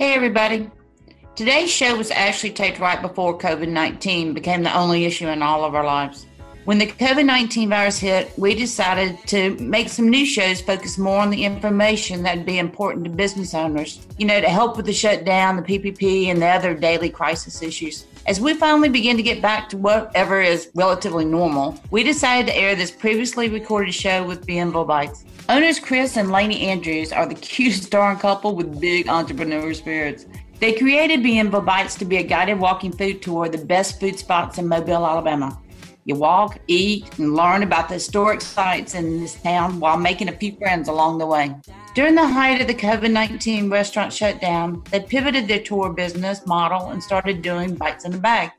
Hey, everybody. Today's show was actually taped right before COVID 19 became the only issue in all of our lives. When the COVID 19 virus hit, we decided to make some new shows focus more on the information that'd be important to business owners, you know, to help with the shutdown, the PPP, and the other daily crisis issues. As we finally begin to get back to whatever is relatively normal, we decided to air this previously recorded show with Bienville Bites. Owners Chris and Lainey Andrews are the cutest darn couple with big entrepreneur spirits. They created Beanville Bites to be a guided walking food tour of the best food spots in Mobile, Alabama. You walk, eat, and learn about the historic sites in this town while making a few friends along the way. During the height of the COVID 19 restaurant shutdown, they pivoted their tour business model and started doing Bites in a Bag.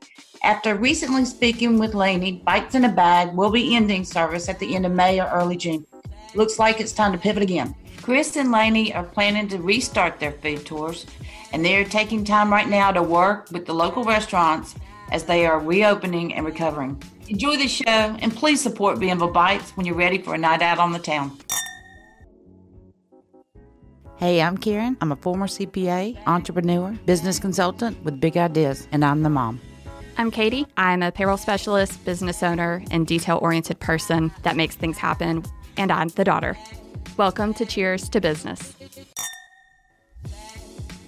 After recently speaking with Lainey, Bites in a Bag will be ending service at the end of May or early June. Looks like it's time to pivot again. Chris and Lainey are planning to restart their food tours, and they are taking time right now to work with the local restaurants as they are reopening and recovering. Enjoy the show, and please support Bienville Bites when you're ready for a night out on the town. Hey, I'm Karen. I'm a former CPA, entrepreneur, business consultant with big ideas, and I'm the mom. I'm Katie. I'm a payroll specialist, business owner, and detail oriented person that makes things happen and I'm the daughter. Welcome to Cheers to Business.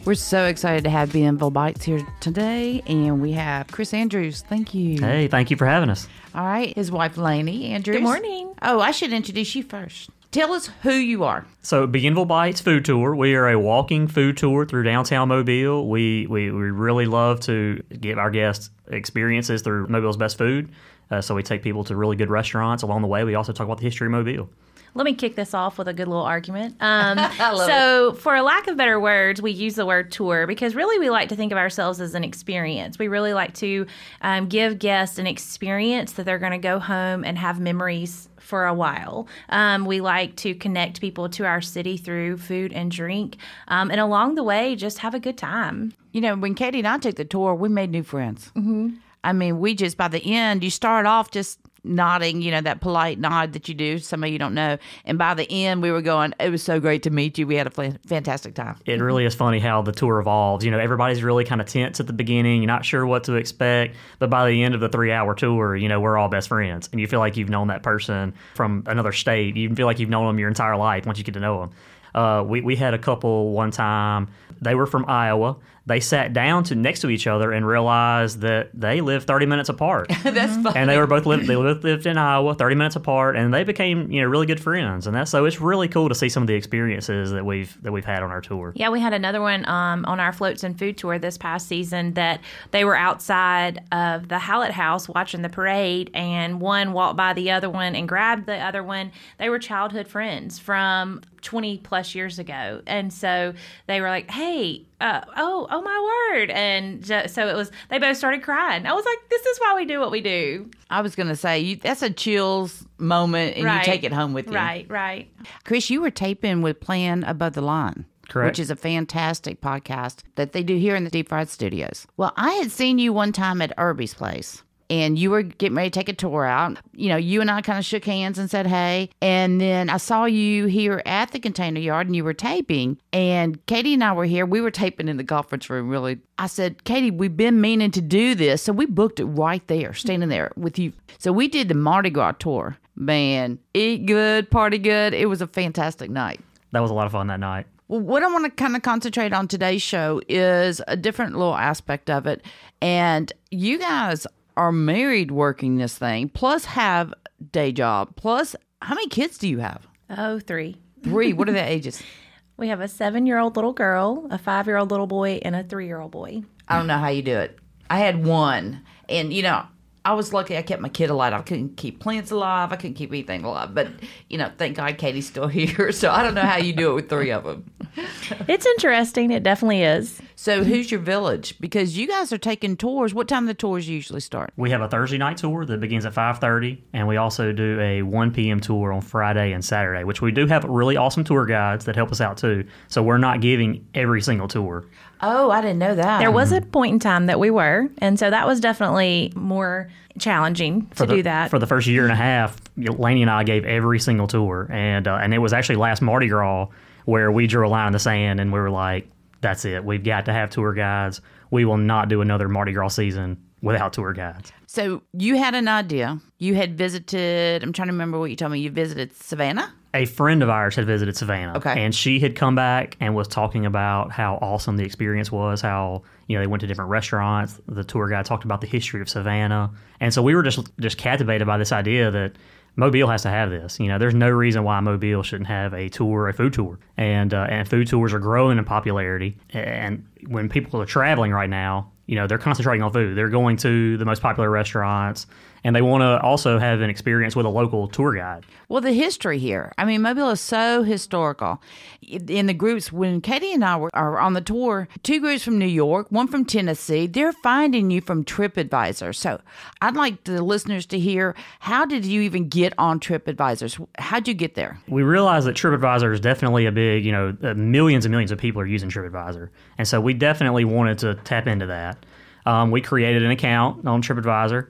We're so excited to have Benville Bites here today, and we have Chris Andrews. Thank you. Hey, thank you for having us. All right, his wife Lainey Andrews. Good morning. Oh, I should introduce you first. Tell us who you are. So, Bienville Bites Food Tour. We are a walking food tour through downtown Mobile. We we, we really love to give our guests experiences through Mobile's best food. Uh, so we take people to really good restaurants along the way. We also talk about the history of Mobile. Let me kick this off with a good little argument. Um, so, it. for a lack of better words, we use the word tour because really we like to think of ourselves as an experience. We really like to um, give guests an experience that they're going to go home and have memories for a while. Um, we like to connect people to our city through food and drink, um, and along the way, just have a good time. You know, when Katie and I took the tour, we made new friends. Mm-hmm. I mean, we just by the end, you start off just nodding, you know, that polite nod that you do. Some of you don't know. And by the end, we were going, it was so great to meet you. We had a fantastic time. It really is funny how the tour evolves. You know, everybody's really kind of tense at the beginning. You're not sure what to expect. But by the end of the three hour tour, you know, we're all best friends. And you feel like you've known that person from another state. You feel like you've known them your entire life once you get to know them. Uh, we, we had a couple one time. They were from Iowa they sat down to next to each other and realized that they lived 30 minutes apart. that's mm-hmm. funny. And they were both they both lived in Iowa, 30 minutes apart, and they became you know really good friends. And that's so it's really cool to see some of the experiences that we've that we've had on our tour. Yeah, we had another one um, on our floats and food tour this past season that they were outside of the Hallett House watching the parade, and one walked by the other one and grabbed the other one. They were childhood friends from 20 plus years ago, and so they were like, "Hey." uh, oh, oh my word. And so it was, they both started crying. I was like, this is why we do what we do. I was going to say, you, that's a chills moment and right. you take it home with you. Right, right. Chris, you were taping with Plan Above the Line. Correct. Which is a fantastic podcast that they do here in the Deep Fried Studios. Well, I had seen you one time at Irby's place and you were getting ready to take a tour out. You know, you and I kind of shook hands and said, hey. And then I saw you here at the container yard and you were taping. And Katie and I were here. We were taping in the conference room, really. I said, Katie, we've been meaning to do this. So we booked it right there, standing there with you. So we did the Mardi Gras tour. Man, eat good, party good. It was a fantastic night. That was a lot of fun that night. Well, what I want to kind of concentrate on today's show is a different little aspect of it. And you guys are married working this thing, plus have day job, plus how many kids do you have? Oh, three. Three. What are the ages? we have a seven year old little girl, a five year old little boy, and a three year old boy. I don't know how you do it. I had one, and you know, I was lucky I kept my kid alive. I couldn't keep plants alive. I couldn't keep anything alive. But, you know, thank God Katie's still here. So I don't know how you do it with three of them. it's interesting. It definitely is. So who's your village? Because you guys are taking tours. What time do the tours usually start? We have a Thursday night tour that begins at 5:30, and we also do a 1 p.m. tour on Friday and Saturday, which we do have really awesome tour guides that help us out too. So we're not giving every single tour. Oh, I didn't know that. There was a point in time that we were, and so that was definitely more challenging for to the, do that. For the first year and a half, Laney and I gave every single tour, and uh, and it was actually last Mardi Gras where we drew a line in the sand and we were like, that's it. We've got to have tour guides. We will not do another Mardi Gras season without tour guides. So you had an idea. You had visited, I'm trying to remember what you told me, you visited Savannah? A friend of ours had visited Savannah. Okay. And she had come back and was talking about how awesome the experience was, how, you know, they went to different restaurants. The tour guide talked about the history of Savannah. And so we were just just captivated by this idea that Mobile has to have this. You know, there's no reason why Mobile shouldn't have a tour, a food tour, and uh, and food tours are growing in popularity. And when people are traveling right now, you know, they're concentrating on food. They're going to the most popular restaurants and they want to also have an experience with a local tour guide. Well, the history here, I mean, Mobile is so historical. In the groups, when Katie and I were are on the tour, two groups from New York, one from Tennessee, they're finding you from TripAdvisor. So I'd like the listeners to hear how did you even get on TripAdvisor? How'd you get there? We realized that TripAdvisor is definitely a big, you know, uh, millions and millions of people are using TripAdvisor. And so we definitely wanted to tap into that. Um, we created an account on TripAdvisor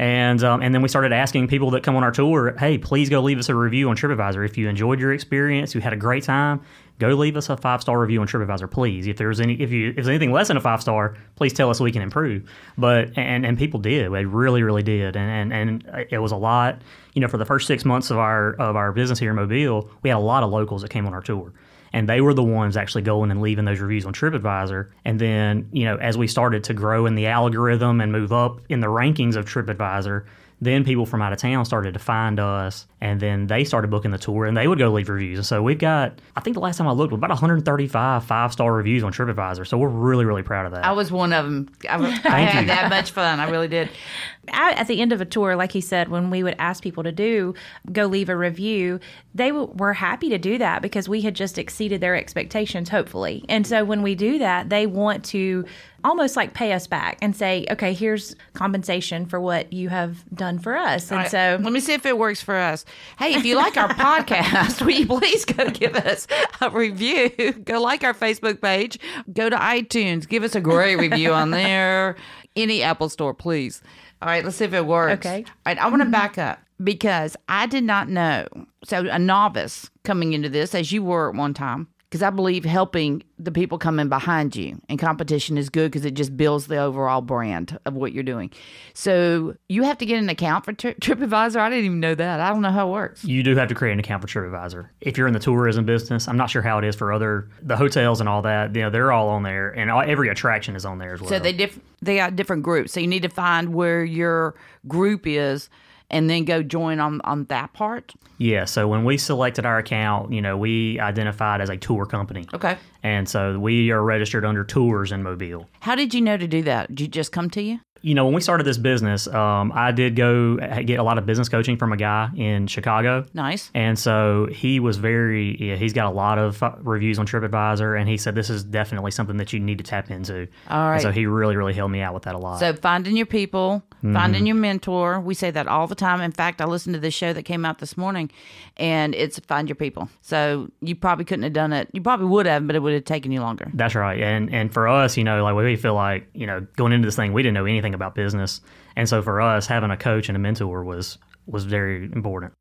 and um, and then we started asking people that come on our tour, hey, please go leave us a review on TripAdvisor. If you enjoyed your experience, you had a great time, go leave us a five star review on TripAdvisor, please. If there's any if you if there's anything less than a five star, please tell us we can improve. But and and people did, they really really did, and and and it was a lot. You know, for the first six months of our of our business here in Mobile, we had a lot of locals that came on our tour and they were the ones actually going and leaving those reviews on TripAdvisor. And then, you know, as we started to grow in the algorithm and move up in the rankings of TripAdvisor, then people from out of town started to find us and then they started booking the tour and they would go leave reviews. And so we've got, I think the last time I looked, about 135 five star reviews on TripAdvisor. So we're really, really proud of that. I was one of them. I, I had you. that much fun. I really did. I, at the end of a tour, like he said, when we would ask people to do, go leave a review, they w- were happy to do that because we had just accepted exceeded their expectations, hopefully. And so when we do that, they want to almost like pay us back and say, okay, here's compensation for what you have done for us. And right, so let me see if it works for us. Hey, if you like our podcast, will you please go give us a review? Go like our Facebook page, go to iTunes, give us a great review on there any Apple store, please. All right, let's see if it works. Okay. All right, I want to mm-hmm. back up because I did not know. So, a novice coming into this, as you were at one time, because I believe helping the people coming behind you and competition is good because it just builds the overall brand of what you're doing. So you have to get an account for Tri- TripAdvisor. I didn't even know that. I don't know how it works. You do have to create an account for TripAdvisor. If you're in the tourism business, I'm not sure how it is for other the hotels and all that. You know, they're all on there, and all, every attraction is on there as well. So they diff- they got different groups. So you need to find where your group is and then go join on on that part? Yeah. So when we selected our account, you know, we identified as a tour company. Okay. And so we are registered under Tours in Mobile. How did you know to do that? Did you just come to you? you know, when we started this business, um, I did go uh, get a lot of business coaching from a guy in Chicago. Nice. And so he was very, yeah, he's got a lot of uh, reviews on TripAdvisor, and he said this is definitely something that you need to tap into. All right. And so he really, really helped me out with that a lot. So finding your people, mm-hmm. finding your mentor. We say that all the time. In fact, I listened to this show that came out this morning, and it's find your people. So you probably couldn't have done it. You probably would have, but it would have taken you longer. That's right. And and for us, you know, like we feel like you know going into this thing, we didn't know anything anything about business. And so for us, having a coach and a mentor was was very important.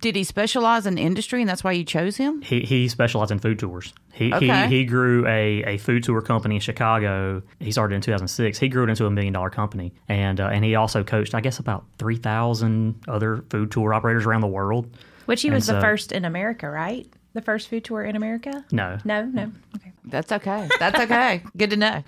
Did he specialize in industry, and that's why you chose him? He, he specialized in food tours. He, okay. he, he grew a, a food tour company in Chicago. He started in 2006. He grew it into a million dollar company, and uh, and he also coached, I guess, about 3,000 other food tour operators around the world. Which he was the first in America, right? The first food tour in America? No, no, no. Okay. That's okay. That's okay. Good to know.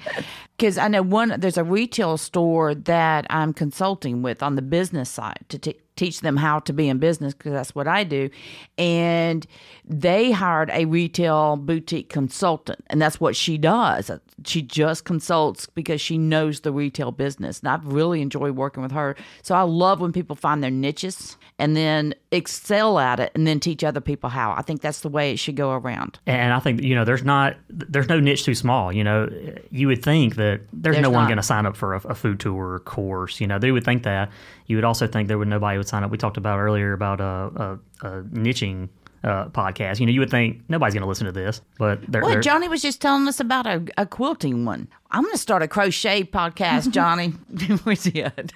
Because I know one, there's a retail store that I'm consulting with on the business side to t- teach them how to be in business because that's what I do. And they hired a retail boutique consultant, and that's what she does. She just consults because she knows the retail business. And I really enjoy working with her. So I love when people find their niches and then excel at it and then teach other people how. I think that's the way it should go around. And I think you know there's not there's no niche too small. You know, you would think that there's, there's no not. one going to sign up for a, a, food tour course. You know, they would think that. You would also think there would nobody would sign up. We talked about earlier about a, a, a niching uh, podcast. You know, you would think nobody's going to listen to this, but they're, well, they're, Johnny was just telling us about a, a quilting one I'm going to start a crochet podcast, Johnny. We did.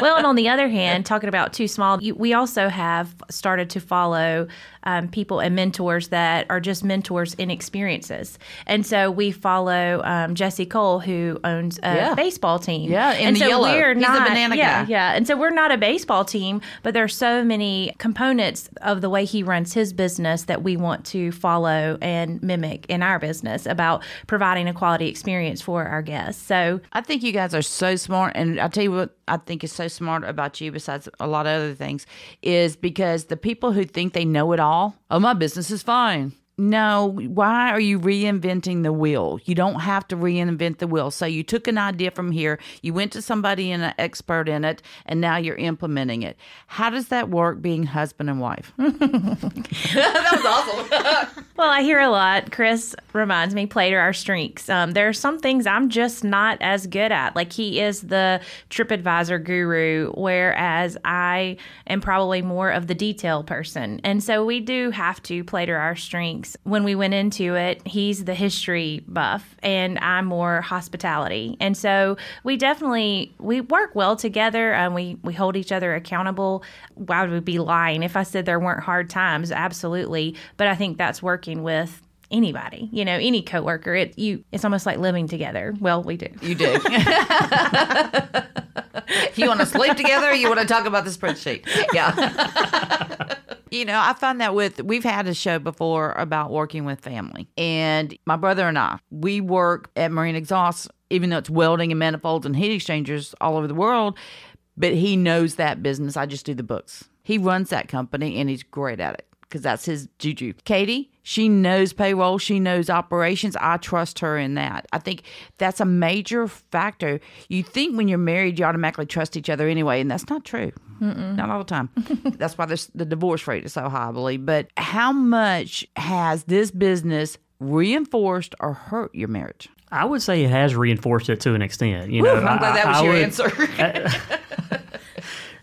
well, and on the other hand, talking about too small, we also have started to follow um, people and mentors that are just mentors in experiences. And so we follow um, Jesse Cole, who owns a yeah. baseball team. Yeah, and so yellow. We're He's not, banana yeah, guy. Yeah, and so we're not a baseball team, but there are so many components of the way he runs his business that we want to follow and mimic in our business about providing a quality experience for our our guests. So I think you guys are so smart. And I'll tell you what I think is so smart about you, besides a lot of other things, is because the people who think they know it all, oh, my business is fine no, why are you reinventing the wheel? You don't have to reinvent the wheel. So you took an idea from here, you went to somebody and an expert in it, and now you're implementing it. How does that work being husband and wife? that was awesome. well, I hear a lot. Chris reminds me, play to our strengths. Um, there are some things I'm just not as good at. Like he is the TripAdvisor guru, whereas I am probably more of the detail person. And so we do have to play to our strengths when we went into it. He's the history buff, and I'm more hospitality, and so we definitely we work well together, and um, we we hold each other accountable. Why would we be lying if I said there weren't hard times? Absolutely, but I think that's working with anybody, you know, any coworker. It you it's almost like living together. Well, we do. You do. you want to sleep together? you want to talk about the spreadsheet? Yeah. You know, I find that with, we've had a show before about working with family. And my brother and I, we work at Marine Exhaust, even though it's welding and manifolds and heat exchangers all over the world, but he knows that business. I just do the books. He runs that company and he's great at it because that's his juju. Katie, she knows payroll, she knows operations. I trust her in that. I think that's a major factor. You think when you're married, you automatically trust each other anyway, and that's not true. Mm-mm. Not all the time. that's why the divorce rate is so high, I believe. But how much has this business reinforced or hurt your marriage? I would say it has reinforced it to an extent. You Woo, know, I'm glad I, that was I your would, answer.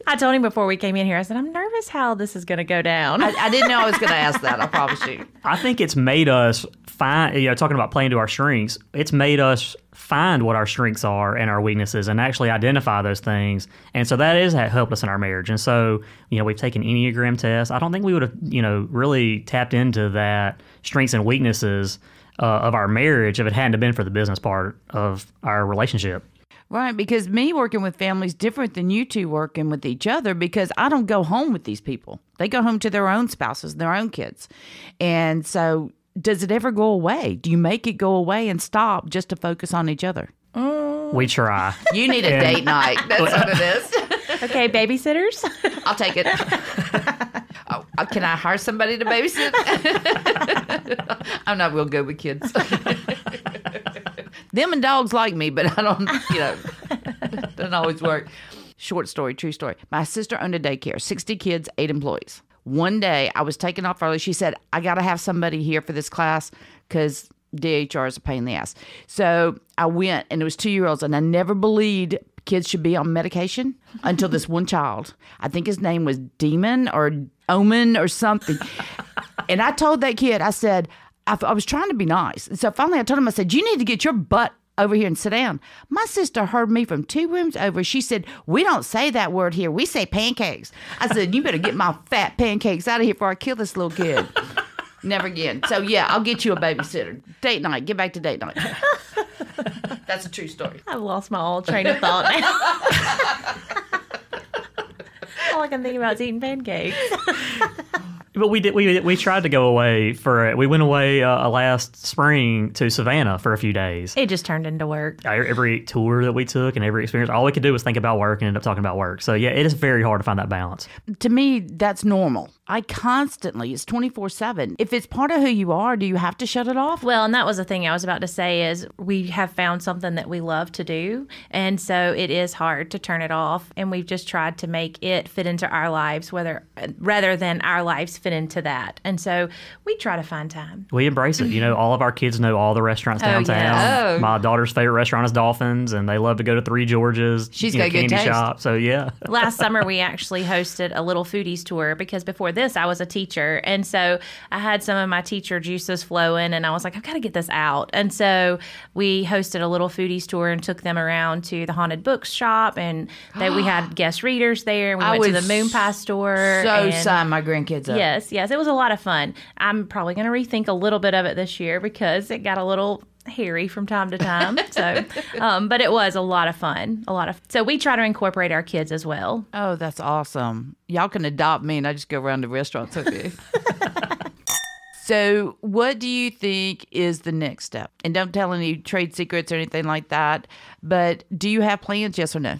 I told him before we came in here, I said, I'm nervous how this is going to go down. I, I, didn't know I was going to ask that, I promise you. I think it's made us find, you know, talking about playing to our strengths, it's made us find what our strengths are and our weaknesses and actually identify those things. And so that is has helped us in our marriage. And so, you know, we've taken Enneagram tests. I don't think we would have, you know, really tapped into that strengths and weaknesses uh, of our marriage if it hadn't been for the business part of our relationship. Right, because me working with families different than you two working with each other because I don't go home with these people. They go home to their own spouses and their own kids. And so does it ever go away? Do you make it go away and stop just to focus on each other? Mm. We try. You need a yeah. date night. That's what it is. okay, babysitters. I'll take it. oh, uh, can I hire somebody to babysit? I'm not real good with kids. Them and dogs like me, but I don't, you know, doesn't always work. Short story, true story. My sister owned a daycare, 60 kids, eight employees. One day I was taken off early. She said, I got to have somebody here for this class because DHR is a pain in the ass. So I went, and it was two year olds, and I never believed kids should be on medication until this one child, I think his name was Demon or Omen or something. and I told that kid, I said, I, I was trying to be nice. And so finally I told him, I said, You need to get your butt over here and sit down. My sister heard me from two rooms over. She said, We don't say that word here. We say pancakes. I said, You better get my fat pancakes out of here before I kill this little kid. Never again. So, yeah, I'll get you a babysitter. Date night. Get back to date night. That's a true story. I've lost my old train of thought now. All I can think about is eating pancakes. But we did. We we tried to go away for it. We went away uh, last spring to Savannah for a few days. It just turned into work. Every tour that we took and every experience, all we could do was think about work and end up talking about work. So yeah, it is very hard to find that balance. To me, that's normal. I constantly, it's 24 7. If it's part of who you are, do you have to shut it off? Well, and that was the thing I was about to say is we have found something that we love to do. And so it is hard to turn it off. And we've just tried to make it fit into our lives, whether rather than our lives fit into that. And so we try to find time. We embrace it. You know, all of our kids know all the restaurants oh, downtown. Oh, yeah. oh. My daughter's favorite restaurant is Dolphins, and they love to go to Three Georges. She's got know, candy good taste. shop. So yeah. Last summer, we actually hosted a little foodies tour because before this, I was a teacher. And so I had some of my teacher juices flowing and I was like, I've got to get this out. And so we hosted a little foodies tour and took them around to the haunted bookshop, and they, we had guest readers there we I went to the moon pie store. So and, sign my grandkids up. Yes, yes. It was a lot of fun. I'm probably going to rethink a little bit of it this year because it got a little hairy from time to time. So, um, but it was a lot of fun. A lot of so we try to incorporate our kids as well. Oh, that's awesome! Y'all can adopt me, and I just go around to restaurants with you. so, what do you think is the next step? And don't tell any trade secrets or anything like that. But do you have plans? Yes or no?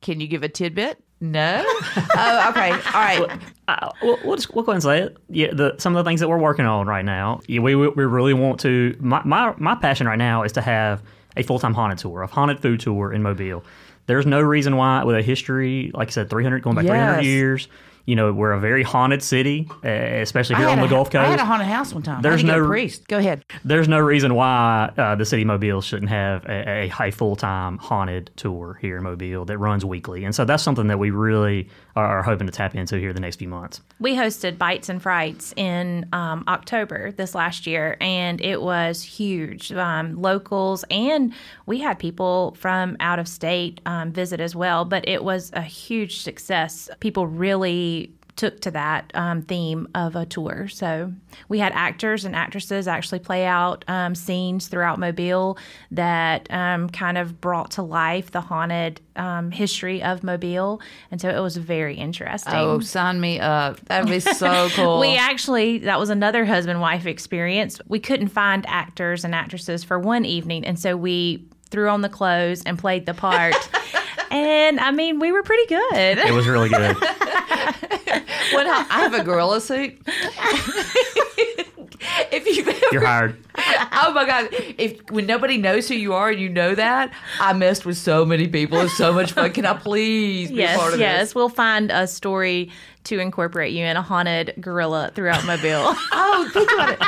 Can you give a tidbit? No. oh, okay. All right. Well, we'll, we'll, just we'll go and say it. Yeah, the, some of the things that we're working on right now. Yeah, we we really want to. My my, my passion right now is to have a full time haunted tour, a haunted food tour in Mobile. There's no reason why, with a history like I said, 300 going back yes. 300 years, you know, we're a very haunted city, eh, especially here on the a, Gulf Coast. I had a haunted house one time. There's no priest. Go ahead. There's no reason why uh, the city of Mobile shouldn't have a, a, full time haunted tour here in Mobile that runs weekly, and so that's something that we really are, hoping to tap into here the next few months. We hosted Bites and Frights in um, October this last year, and it was huge. Um, locals and we had people from out of state um, visit as well, but it was a huge success. People really took to that um, theme of a tour. So we had actors and actresses actually play out um, scenes throughout Mobile that um, kind of brought to life the haunted um, history of Mobile. And so it was very interesting. Oh, sign me up. That would be so cool. we actually, that was another husband wife experience. We couldn't find actors and actresses for one evening. And so we threw on the clothes and played the part. and I mean, we were pretty good. It was really good. what I have a gorilla suit. if you you're hired. Oh my god! If when nobody knows who you are and you know that, I messed with so many people. It's so much fun. Can I please? yes, yes. This? We'll find a story to incorporate you in a haunted gorilla throughout Mobile. oh, think about it.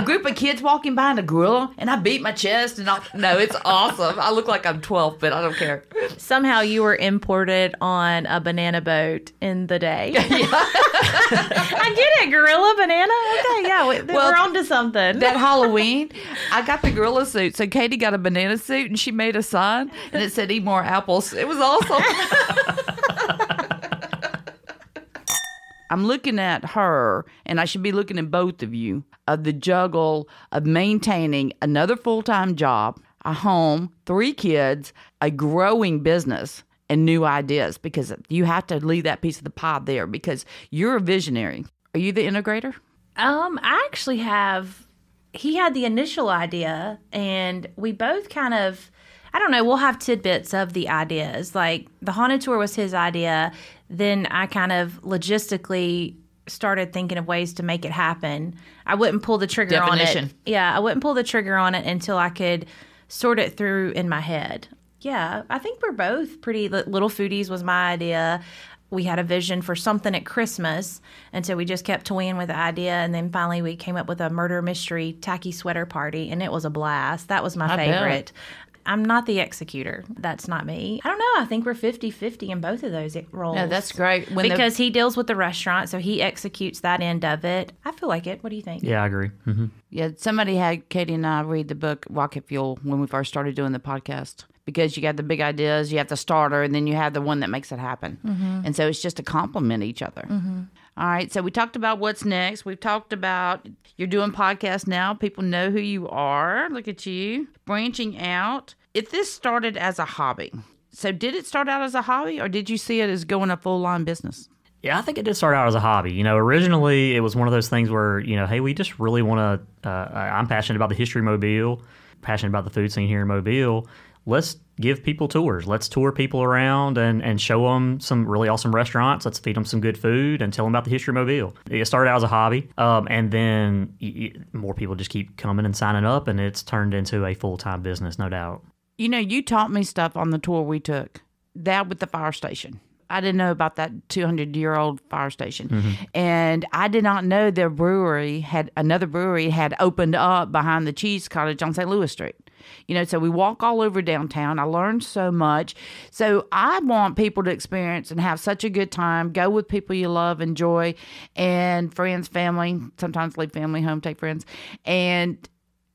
A group of kids walking by in a gorilla, and I beat my chest, and I, no, it's awesome. I look like I'm 12, but I don't care. Somehow you were imported on a banana boat in the day. I get it. Gorilla, banana. Okay, yeah, we, well, we're onto something. that Halloween, I got the gorilla suit. So Katie got a banana suit, and she made a sign, and it said, Eat more apples. It was awesome. I'm looking at her, and I should be looking at both of you of the juggle of maintaining another full time job, a home, three kids, a growing business, and new ideas because you have to leave that piece of the pie there because you're a visionary. Are you the integrator? Um, I actually have. He had the initial idea, and we both kind of I don't know, we'll have tidbits of the ideas. Like the haunted tour was his idea. Then I kind of logistically started thinking of ways to make it happen. I wouldn't pull the trigger Definition. on it. Yeah, I wouldn't pull the trigger on it until I could sort it through in my head. Yeah, I think we're both pretty little foodies was my idea. We had a vision for something at Christmas, and so we just kept toying with the idea, and then finally we came up with a murder mystery tacky sweater party, and it was a blast. That was my I favorite. Bet. I'm not the executor. That's not me. I don't know. I think we're 50 50 in both of those roles. No, that's great. When because the... he deals with the restaurant, so he executes that end of it. I feel like it. What do you think? Yeah, I agree. Mm-hmm. Yeah, somebody had Katie and I read the book Rocket Fuel when we first started doing the podcast because you got the big ideas, you have the starter, and then you have the one that makes it happen. Mm-hmm. And so it's just to complement each other. Mm-hmm. All right. So we talked about what's next. We've talked about you're doing podcasts now. People know who you are. Look at you branching out. If this started as a hobby, so did it start out as a hobby or did you see it as going a full line business? Yeah, I think it did start out as a hobby. You know, originally it was one of those things where, you know, hey, we just really want to, uh, I'm passionate about the history mobile, passionate about the food scene here in Mobile let's give people tours. Let's tour people around and, and show them some really awesome restaurants. Let's feed them some good food and tell them about the history of Mobile. It started out as a hobby, um, and then more people just keep coming and signing up, and it's turned into a full time business, no doubt. You know, you taught me stuff on the tour we took, that with the fire station. I didn't know about that 200 year old fire station. Mm -hmm. And I did not know their brewery had another brewery had opened up behind the cheese cottage on St. Louis Street. You know, so we walk all over downtown. I learned so much. So I want people to experience and have such a good time. Go with people you love, enjoy, and friends, family. Sometimes leave family home, take friends. And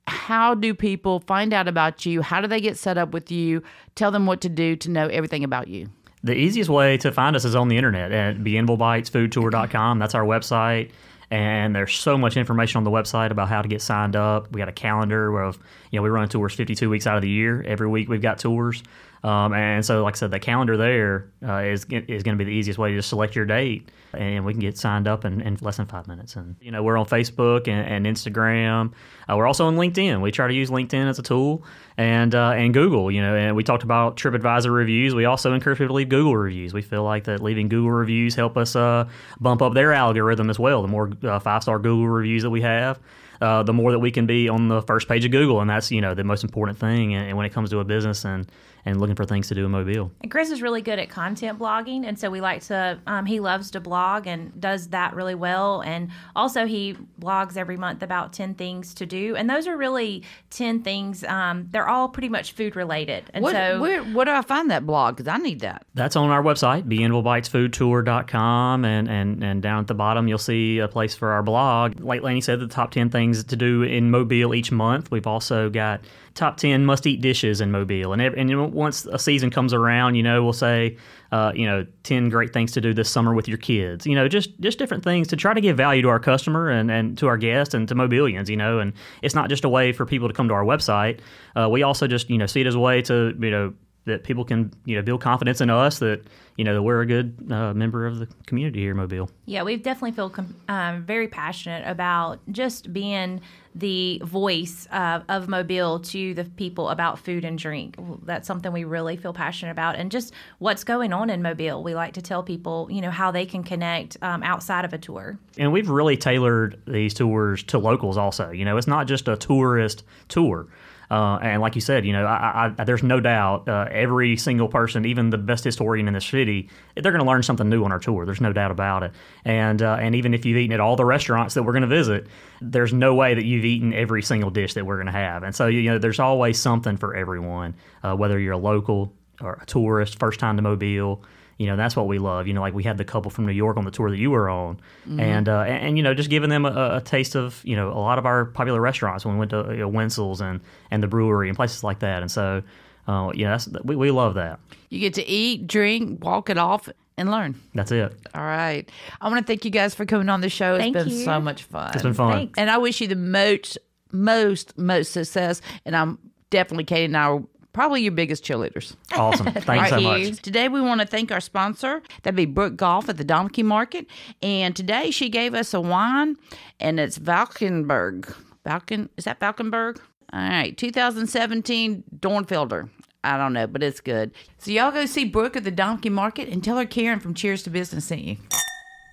how do people find out about you? How do they get set up with you? Tell them what to do to know everything about you. The easiest way to find us is on the internet at beinvilbitesfoodtour.com. That's our website and there's so much information on the website about how to get signed up. We got a calendar of, you know we run tours 52 weeks out of the year. Every week we've got tours. Um, and so, like I said, the calendar there uh, is is going to be the easiest way to just select your date, and we can get signed up in, in less than five minutes. And you know, we're on Facebook and, and Instagram. Uh, we're also on LinkedIn. We try to use LinkedIn as a tool, and uh, and Google. You know, and we talked about TripAdvisor reviews. We also encourage people to leave Google reviews. We feel like that leaving Google reviews help us uh, bump up their algorithm as well. The more uh, five star Google reviews that we have. Uh, the more that we can be on the first page of Google, and that's you know the most important thing. And, and when it comes to a business and and looking for things to do in Mobile. And Chris is really good at content blogging, and so we like to. Um, he loves to blog and does that really well. And also, he blogs every month about ten things to do, and those are really ten things. Um, they're all pretty much food related. And what, so, where, where do I find that blog? Because I need that. That's on our website, BenvilleBitesFoodTour.com, and and and down at the bottom you'll see a place for our blog. Like Laney said, the top ten things to do in Mobile each month. We've also got top 10 must eat dishes in Mobile. And, every, and once a season comes around, you know, we'll say, uh, you know, 10 great things to do this summer with your kids. You know, just just different things to try to give value to our customer and, and to our guests and to Mobilians, you know. And it's not just a way for people to come to our website. Uh, we also just, you know, see it as a way to, you know, that people can you know build confidence in us that you know that we're a good uh, member of the community here in Mobile. Yeah, we definitely feel com- um, very passionate about just being the voice of Mobile to the people about food and drink. That's something we really feel passionate about, and just what's going on in Mobile. We like to tell people you know how they can connect um, outside of a tour. And we've really tailored these tours to locals also. You know, it's not just a tourist tour uh, and like you said, you know, I, I, there's no doubt uh, every single person, even the best historian in the city, they're going to learn something new on our tour. There's no doubt about it. And uh, and even if you've eaten at all the restaurants that we're going to visit, there's no way that you've eaten every single dish that we're going to have. And so you know, there's always something for everyone, uh, whether you're a local, or a tourist, first time to Mobile. You know, that's what we love. You know, like we had the couple from New York on the tour that you were on, mm-hmm. and, uh, and, and you know, just giving them a, a, taste of you know a lot of our popular restaurants when we went to you know, Wenzel's and and the brewery and places like that. And so, uh, you know, that's, we we love that. You get to eat, drink, walk it off. And learn. That's it. All right. I want to thank you guys for coming on the show. It's thank been you. so much fun. It's been fun. Thanks. And I wish you the most, most, most success. And I'm definitely Katie and I probably your biggest cheerleaders. Awesome. Thanks right, so much. Today we want to thank our sponsor. That'd be Brooke Golf at the Donkey Market. And today she gave us a wine and it's Valkenberg. Valken is that Valkenberg? All right, 2017 Dornfelder. I don't know, but it's good. So y'all go see Brooke at the Donkey Market and tell her Karen from Cheers to Business sent you.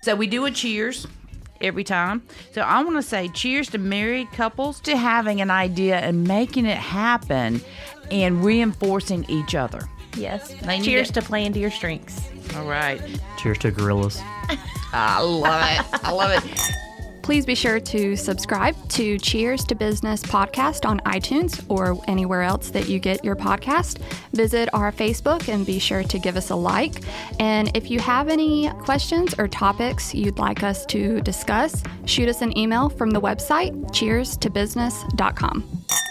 So we do a cheers every time. So I want to say cheers to married couples to having an idea and making it happen and reinforcing each other. Yes. Cheers to playing to your strengths. All right. Cheers to gorillas. I love it. I love it. Please be sure to subscribe to Cheers to Business podcast on iTunes or anywhere else that you get your podcast. Visit our Facebook and be sure to give us a like. And if you have any questions or topics you'd like us to discuss, shoot us an email from the website cheers to businesscom